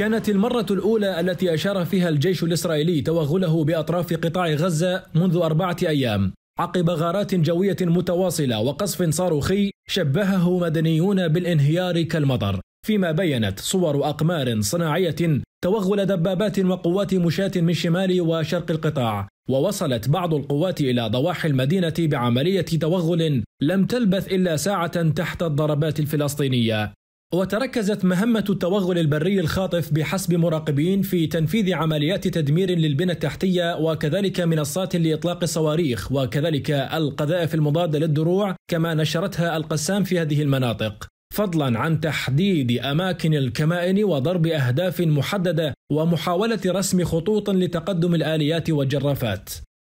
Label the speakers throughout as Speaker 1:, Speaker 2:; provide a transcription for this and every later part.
Speaker 1: كانت المرة الأولى التي أشار فيها الجيش الإسرائيلي توغله بأطراف قطاع غزة منذ أربعة أيام عقب غارات جوية متواصلة وقصف صاروخي شبهه مدنيون بالانهيار كالمطر فيما بينت صور أقمار صناعية توغل دبابات وقوات مشاة من شمال وشرق القطاع ووصلت بعض القوات إلى ضواحي المدينة بعملية توغل لم تلبث إلا ساعة تحت الضربات الفلسطينية وتركزت مهمة التوغل البري الخاطف بحسب مراقبين في تنفيذ عمليات تدمير للبنى التحتية وكذلك منصات لإطلاق الصواريخ وكذلك القذائف المضادة للدروع كما نشرتها القسام في هذه المناطق فضلا عن تحديد أماكن الكمائن وضرب أهداف محددة ومحاولة رسم خطوط لتقدم الآليات والجرافات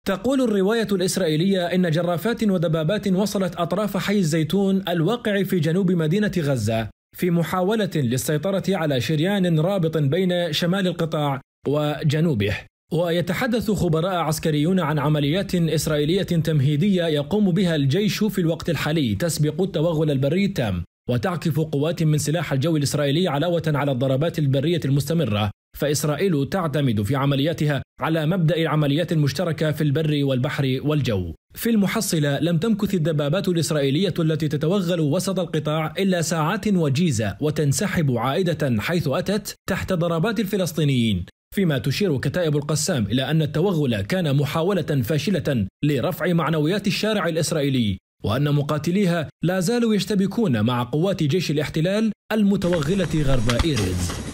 Speaker 1: تقول الرواية الإسرائيلية إن جرافات ودبابات وصلت أطراف حي الزيتون الواقع في جنوب مدينة غزة في محاولة للسيطرة على شريان رابط بين شمال القطاع وجنوبه ويتحدث خبراء عسكريون عن عمليات إسرائيلية تمهيدية يقوم بها الجيش في الوقت الحالي تسبق التوغل البري التام وتعكف قوات من سلاح الجو الإسرائيلي علاوة على الضربات البرية المستمرة فإسرائيل تعتمد في عملياتها على مبدأ العمليات المشتركة في البر والبحر والجو. في المحصلة لم تمكث الدبابات الإسرائيلية التي تتوغل وسط القطاع إلا ساعات وجيزة وتنسحب عائدة حيث أتت تحت ضربات الفلسطينيين. فيما تشير كتائب القسام إلى أن التوغل كان محاولة فاشلة لرفع معنويات الشارع الإسرائيلي وأن مقاتليها لا زالوا يشتبكون مع قوات جيش الاحتلال المتوغلة غرب إيريز